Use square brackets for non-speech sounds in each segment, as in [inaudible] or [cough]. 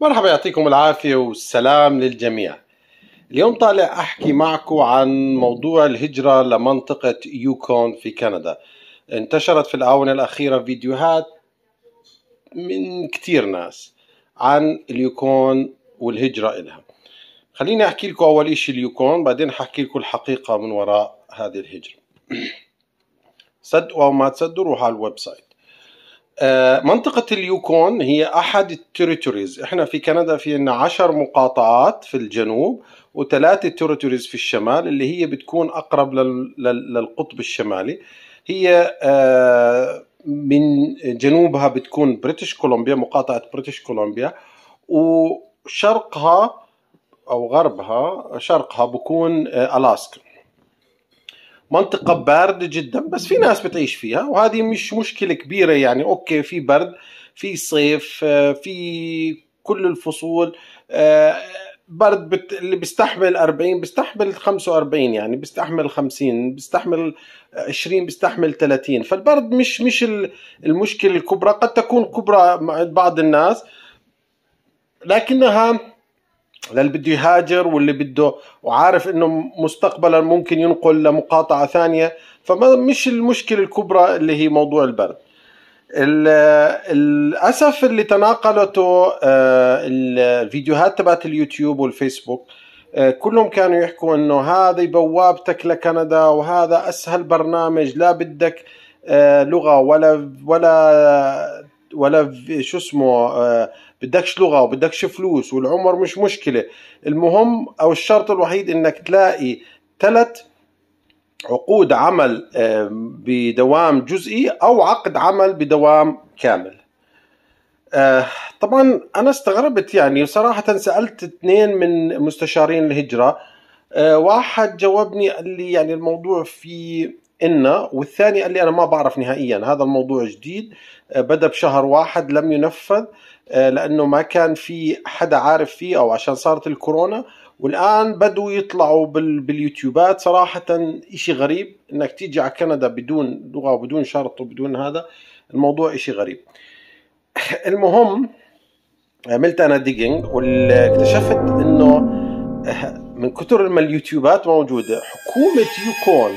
مرحبا يعطيكم العافية والسلام للجميع اليوم طالع أحكي معكم عن موضوع الهجرة لمنطقة يوكون في كندا انتشرت في الآونة الأخيرة فيديوهات من كتير ناس عن اليوكون والهجرة إلها خليني أحكي لكم أول إشي اليوكون بعدين حكي لكم الحقيقة من وراء هذه الهجرة [clears throat] صدقوا أو ما تصدقوا روحوا على الويب سايت آه، منطقة اليوكون هي أحد التريتوريز إحنا في كندا في عنا عشر مقاطعات في الجنوب وثلاثة تريتوريز في الشمال اللي هي بتكون أقرب للقطب الشمالي هي آه، من جنوبها بتكون بريتش كولومبيا مقاطعة بريتش كولومبيا وشرقها أو غربها شرقها بكون آه، ألاسكا منطقه بارده جدا بس في ناس بتعيش فيها وهذه مش مشكله كبيره يعني اوكي في برد في صيف آه، في كل الفصول آه، برد بت... اللي بيستحمل 40 بيستحمل 45 يعني بيستحمل 50 بيستحمل 20 بيستحمل 30 فالبرد مش مش المشكله الكبرى قد تكون كبرى عند بعض الناس لكنها للي بده يهاجر واللي بده وعارف انه مستقبلا ممكن ينقل لمقاطعه ثانيه فما مش المشكله الكبرى اللي هي موضوع البرد للاسف اللي تناقلته آه، الفيديوهات تبعت اليوتيوب والفيسبوك آه، كلهم كانوا يحكوا انه هذه بوابتك لكندا وهذا اسهل برنامج لا بدك آه، لغه ولا ولا ولا شو اسمه آه، بدكش لغه وبدكش فلوس والعمر مش مشكله المهم او الشرط الوحيد انك تلاقي ثلاث عقود عمل آه، بدوام جزئي او عقد عمل بدوام كامل آه، طبعا انا استغربت يعني صراحه سالت اثنين من مستشارين الهجره واحد جاوبني قال لي يعني الموضوع في إن والثاني قال لي أنا ما بعرف نهائيا هذا الموضوع جديد آه، بدأ بشهر واحد لم ينفذ آه، لأنه ما كان في حدا عارف فيه أو عشان صارت الكورونا والآن بدوا يطلعوا باليوتيوبات صراحة إشي غريب إنك تيجي على كندا بدون لغة وبدون شرط وبدون هذا الموضوع إشي غريب [laughs] المهم عملت أنا ديجينج واكتشفت إنه آه، من كثر ما اليوتيوبات موجودة حكومة يوكون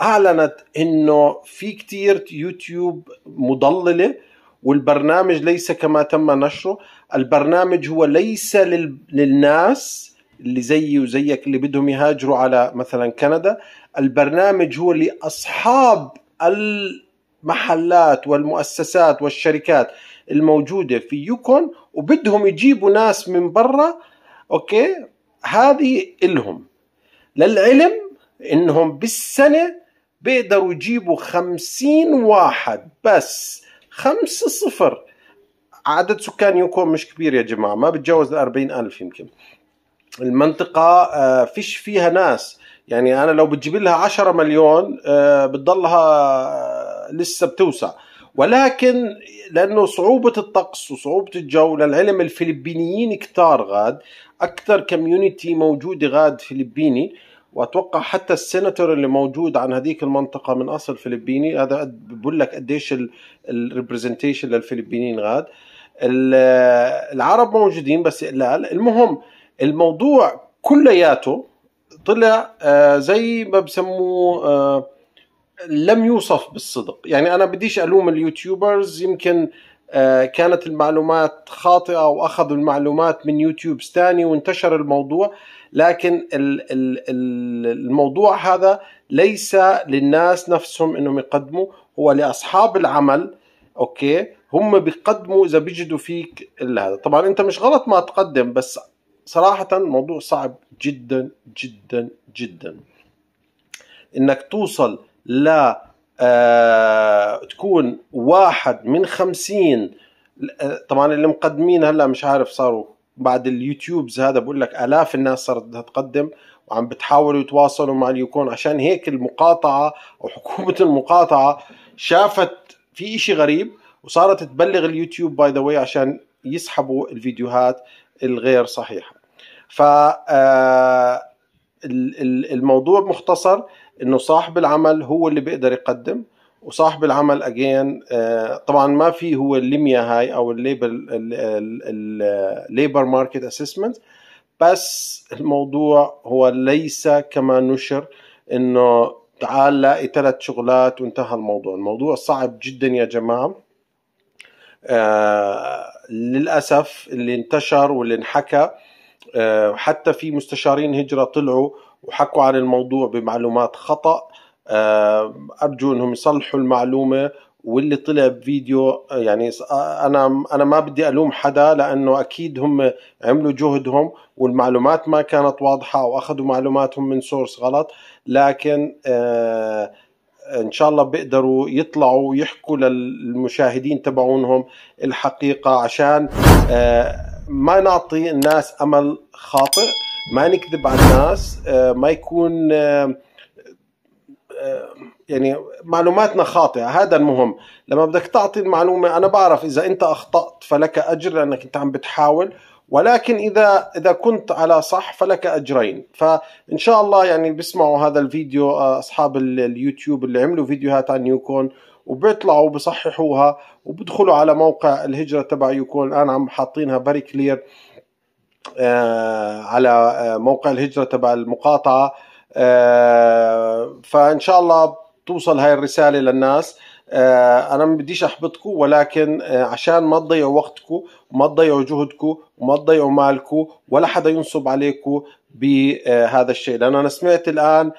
اعلنت انه في كتير يوتيوب مضلله والبرنامج ليس كما تم نشره البرنامج هو ليس لل... للناس اللي زيي وزيك اللي بدهم يهاجروا على مثلا كندا البرنامج هو لأصحاب المحلات والمؤسسات والشركات الموجودة في يوكون وبدهم يجيبوا ناس من برا أوكي هذه إلهم للعلم إنهم بالسنة بيقدروا يجيبوا خمسين واحد بس خمسة صفر عدد سكان يوكوم مش كبير يا جماعة ما بتجاوز الأربعين ألف يمكن المنطقة آه، فيش فيها ناس يعني أنا لو بتجيب لها عشرة مليون آه، بتضلها آه، لسه بتوسع ولكن لأنه صعوبة الطقس وصعوبة الجو للعلم الفلبينيين كتار غاد أكثر كميونيتي موجودة غاد فلبيني واتوقع حتى السيناتور اللي موجود عن هذيك المنطقه من اصل فلبيني هذا بقول لك قديش الريبرزنتيشن للفلبينيين غاد العرب موجودين بس قلال المهم الموضوع كلياته طلع آه، زي ما بسموه آه، لم يوصف بالصدق يعني انا بديش الوم اليوتيوبرز يمكن آه، كانت المعلومات خاطئة وأخذوا المعلومات من يوتيوب ثاني وانتشر الموضوع لكن الموضوع هذا ليس للناس نفسهم انهم يقدموا هو لاصحاب العمل اوكي هم بيقدموا اذا بيجدوا فيك هذا طبعا انت مش غلط ما تقدم بس صراحة الموضوع صعب جدا جدا جدا انك توصل لا آه تكون واحد من خمسين آه، طبعا اللي مقدمين هلا مش عارف صاروا بعد اليوتيوبز هذا بقول لك الاف الناس صارت بدها تقدم وعم بتحاولوا يتواصلوا مع اليوكون عشان هيك المقاطعه او [laughs] حكومه المقاطعه شافت في إشي غريب وصارت تبلغ اليوتيوب باي ذا واي عشان يسحبوا الفيديوهات الغير صحيحه ف آه، الموضوع مختصر انه صاحب العمل هو اللي بيقدر يقدم وصاحب العمل اجين آه، طبعا ما في هو الليميا هاي او الليبل الليبر ماركت اسسمنت بس الموضوع هو ليس كما نشر انه تعال لاقي ثلاث شغلات وانتهى الموضوع الموضوع صعب جدا يا جماعه آه للاسف اللي انتشر واللي انحكى آه حتى في مستشارين هجره طلعوا وحكوا عن الموضوع بمعلومات خطأ آه، أرجو أنهم يصلحوا المعلومة واللي طلع بفيديو يعني انا انا ما بدي الوم حدا لانه اكيد هم عملوا جهدهم والمعلومات ما كانت واضحه واخذوا معلوماتهم من سورس غلط لكن آه، ان شاء الله بيقدروا يطلعوا ويحكوا للمشاهدين تبعونهم الحقيقه عشان آه، ما نعطي الناس امل خاطئ ما نكذب على الناس آه، ما يكون آه، آه، يعني معلوماتنا خاطئة هذا المهم لما بدك تعطي المعلومة أنا بعرف إذا أنت أخطأت فلك أجر لأنك أنت عم بتحاول ولكن إذا إذا كنت على صح فلك أجرين فإن شاء الله يعني بيسمعوا هذا الفيديو أصحاب اليوتيوب اللي عملوا فيديوهات عن يوكون وبيطلعوا بصححوها وبدخلوا على موقع الهجرة تبع يوكون الآن عم حاطينها بري كلير آه، على آه، موقع الهجرة تبع المقاطعة آه، فإن شاء الله توصل هاي الرسالة للناس أنا ما بديش أحبطكم ولكن عشان ما تضيعوا وقتكم وما تضيعوا جهدكم وما تضيعوا مالكم ولا حدا ينصب عليكم بهذا الشيء لأنه أنا سمعت الآن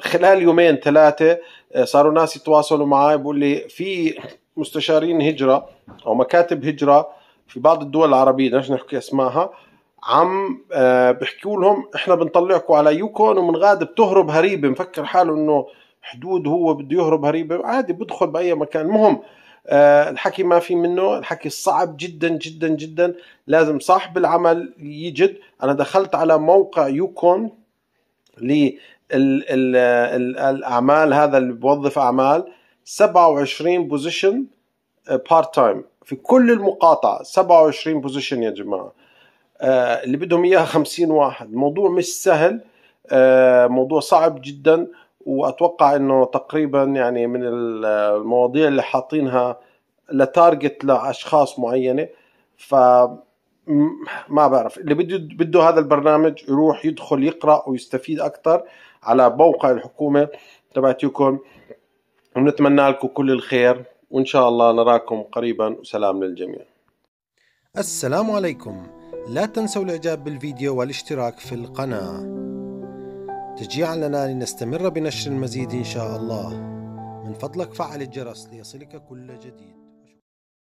خلال يومين ثلاثة صاروا ناس يتواصلوا معي بيقول لي في مستشارين هجرة أو مكاتب هجرة في بعض الدول العربيه بدناش نحكي اسمائها عم آه، بحكوا لهم احنا بنطلعكم على يوكون ومن غاد بتهرب هريبه مفكر حاله انه حدود هو بده يهرب هريبه عادي بدخل باي مكان المهم آه، الحكي ما في منه الحكي صعب جدا جدا جدا لازم صاحب العمل يجد انا دخلت على موقع يوكون للاعمال هذا اللي بوظف اعمال 27 بوزيشن بارت تايم في كل المقاطعة 27 بوزيشن يا جماعة آه اللي بدهم إياها 50 واحد موضوع مش سهل آه موضوع صعب جدا وأتوقع أنه تقريبا يعني من المواضيع اللي حاطينها لتارجت لأشخاص معينة ف ما بعرف اللي بده بده هذا البرنامج يروح يدخل يقرا ويستفيد اكثر على موقع الحكومه تبعتكم ونتمنى لكم كل الخير وإن شاء الله نراكم قريبا وسلام للجميع السلام عليكم لا تنسوا الإعجاب بالفيديو والاشتراك في القناة تشجيعا لنا لنستمر بنشر المزيد إن شاء الله من فضلك فعل الجرس ليصلك كل جديد